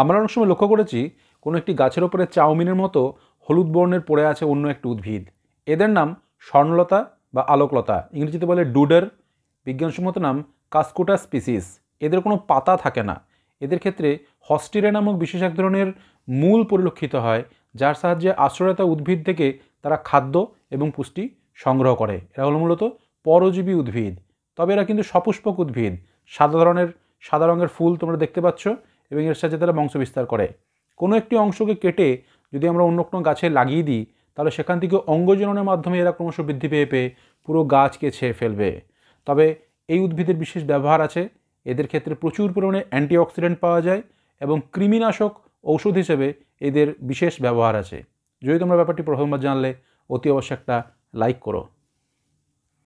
আমরা অনেক সময় লক্ষ্য করেছি কোনো একটি গাছের ওপরে চাউমিনের মতো হলুদ বর্ণের পড়ে আছে অন্য একটি উদ্ভিদ এদের নাম স্বর্ণলতা বা আলোকলতা ইংরেজিতে বলে ডুডার বিজ্ঞানসম্মত নাম কাস্কুটা স্পিসিস এদের কোনো পাতা থাকে না এদের ক্ষেত্রে হস্টিরা নামক বিশেষ এক ধরনের মূল পরিলক্ষিত হয় যার সাহায্যে আশ্রয়তা উদ্ভিদ থেকে তারা খাদ্য এবং পুষ্টি সংগ্রহ করে এরা হলো মূলত পরজীবী উদ্ভিদ তবে এরা কিন্তু সপুষ্পক উদ্ভিদ সাদা ধরনের সাদা রঙের ফুল তোমরা দেখতে পাচ্ছ এবং এর সাথে তারা বংশ বিস্তার করে কোনো একটি অংশকে কেটে যদি আমরা অন্য কোনো গাছে লাগিয়ে দিই তাহলে সেখান থেকে অঙ্গজননের মাধ্যমে এরা ক্রমশ বৃদ্ধি পেয়ে পেয়ে পুরো গাছকে ছেয়ে ফেলবে তবে এই উদ্ভিদের বিশেষ ব্যবহার আছে এদের ক্ষেত্রে প্রচুর পরিমাণে অ্যান্টিঅক্সিডেন্ট পাওয়া যায় এবং কৃমিনাশক ঔষধ হিসেবে এদের বিশেষ ব্যবহার আছে যদি তোমরা ব্যাপারটি প্রথমবার জানলে অতি অবশ্যই একটা লাইক করো